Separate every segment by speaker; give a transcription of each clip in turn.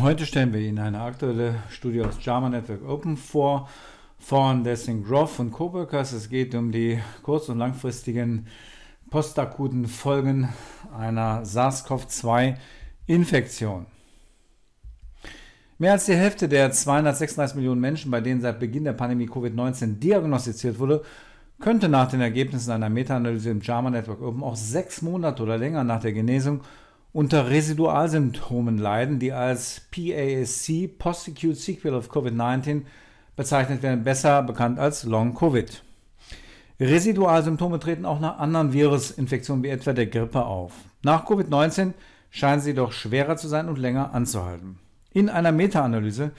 Speaker 1: Heute stellen wir Ihnen eine aktuelle Studie aus JAMA Network Open vor von Dessing Groff und Coworkers. Es geht um die kurz- und langfristigen postakuten Folgen einer SARS-CoV-2-Infektion. Mehr als die Hälfte der 236 Millionen Menschen, bei denen seit Beginn der Pandemie Covid-19 diagnostiziert wurde, könnte nach den Ergebnissen einer Meta-Analyse im JAMA Network Open auch sechs Monate oder länger nach der Genesung unter Residualsymptomen leiden, die als PASC, Post-Acute Sequel of COVID-19, bezeichnet werden, besser bekannt als Long-Covid. Residualsymptome treten auch nach anderen Virusinfektionen wie etwa der Grippe auf. Nach Covid-19 scheinen sie jedoch schwerer zu sein und länger anzuhalten. In einer Meta-Analyse,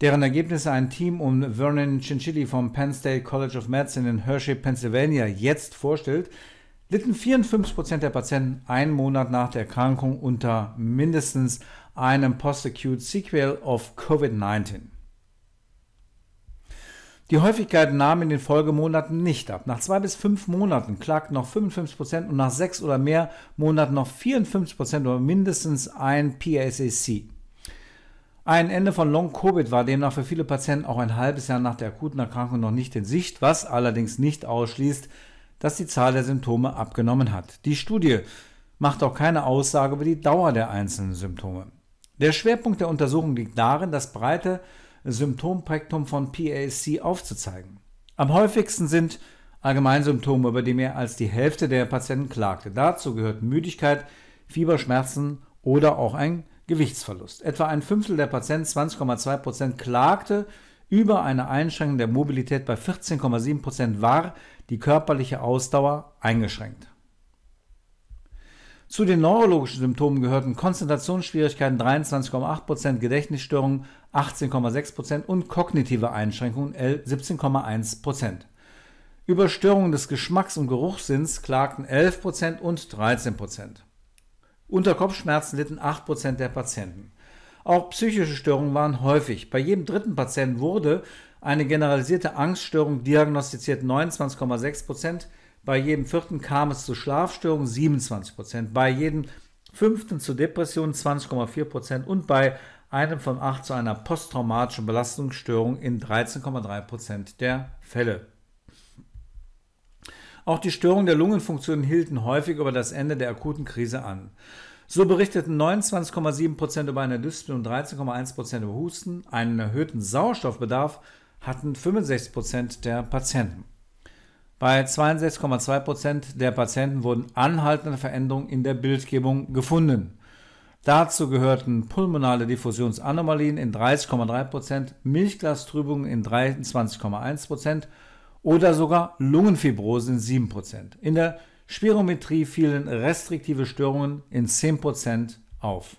Speaker 1: deren Ergebnisse ein Team um Vernon Chinchilli vom Penn State College of Medicine in Hershey, Pennsylvania jetzt vorstellt, litten 54 der Patienten einen Monat nach der Erkrankung unter mindestens einem Post-Acute Sequel of COVID-19. Die Häufigkeit nahm in den Folgemonaten nicht ab. Nach zwei bis fünf Monaten klagten noch 55% und nach sechs oder mehr Monaten noch 54% oder mindestens ein PSAC. Ein Ende von Long-Covid war demnach für viele Patienten auch ein halbes Jahr nach der akuten Erkrankung noch nicht in Sicht, was allerdings nicht ausschließt, dass die Zahl der Symptome abgenommen hat. Die Studie macht auch keine Aussage über die Dauer der einzelnen Symptome. Der Schwerpunkt der Untersuchung liegt darin, das breite Symptomspektrum von PAC aufzuzeigen. Am häufigsten sind Allgemeinsymptome, über die mehr als die Hälfte der Patienten klagte. Dazu gehört Müdigkeit, Fieberschmerzen oder auch ein Gewichtsverlust. Etwa ein Fünftel der Patienten, 20,2 Prozent, klagte über eine Einschränkung der Mobilität bei 14,7% war die körperliche Ausdauer eingeschränkt. Zu den neurologischen Symptomen gehörten Konzentrationsschwierigkeiten 23,8%, Gedächtnisstörungen 18,6% und kognitive Einschränkungen 17,1%. Über Störungen des Geschmacks- und Geruchssinns klagten 11% und 13%. Prozent. Unter Kopfschmerzen litten 8% der Patienten. Auch psychische Störungen waren häufig. Bei jedem dritten Patienten wurde eine generalisierte Angststörung diagnostiziert, 29,6 Prozent. Bei jedem vierten kam es zu Schlafstörungen, 27 Prozent. Bei jedem fünften zu Depressionen, 20,4 Prozent. Und bei einem von acht zu einer posttraumatischen Belastungsstörung in 13,3 Prozent der Fälle. Auch die Störungen der Lungenfunktion hielten häufig über das Ende der akuten Krise an. So berichteten 29,7% über eine Dyspnoe und 13,1% über Husten. Einen erhöhten Sauerstoffbedarf hatten 65% der Patienten. Bei 62,2% der Patienten wurden anhaltende Veränderungen in der Bildgebung gefunden. Dazu gehörten pulmonale Diffusionsanomalien in 30,3%, Milchglastrübungen in 23,1% oder sogar Lungenfibrosen in 7%. In der Spirometrie fielen restriktive Störungen in 10% auf.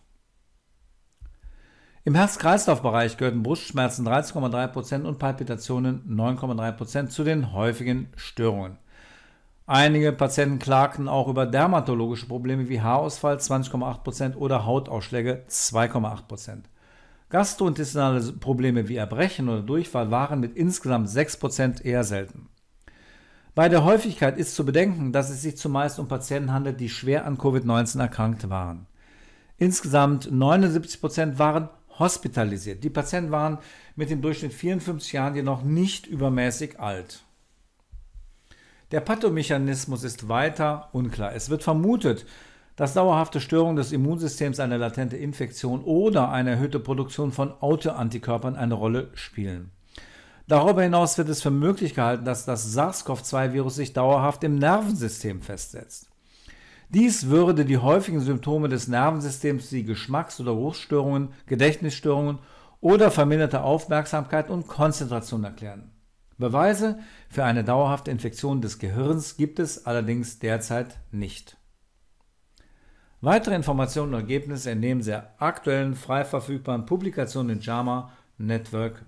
Speaker 1: Im Herz-Kreislauf-Bereich gehörten Brustschmerzen 13,3% und Palpitationen 9,3% zu den häufigen Störungen. Einige Patienten klagten auch über dermatologische Probleme wie Haarausfall 20,8% oder Hautausschläge 2,8%. Gastrointestinale Probleme wie Erbrechen oder Durchfall waren mit insgesamt 6% eher selten. Bei der Häufigkeit ist zu bedenken, dass es sich zumeist um Patienten handelt, die schwer an Covid-19 erkrankt waren. Insgesamt 79 Prozent waren hospitalisiert. Die Patienten waren mit dem Durchschnitt 54 Jahren jedoch nicht übermäßig alt. Der Pathomechanismus ist weiter unklar. Es wird vermutet, dass dauerhafte Störungen des Immunsystems eine latente Infektion oder eine erhöhte Produktion von Autoantikörpern eine Rolle spielen. Darüber hinaus wird es für möglich gehalten, dass das SARS-CoV-2-Virus sich dauerhaft im Nervensystem festsetzt. Dies würde die häufigen Symptome des Nervensystems wie Geschmacks- oder Geruchsstörungen, Gedächtnisstörungen oder verminderte Aufmerksamkeit und Konzentration erklären. Beweise für eine dauerhafte Infektion des Gehirns gibt es allerdings derzeit nicht. Weitere Informationen und Ergebnisse entnehmen Sie aktuellen frei verfügbaren Publikationen in JAMA Network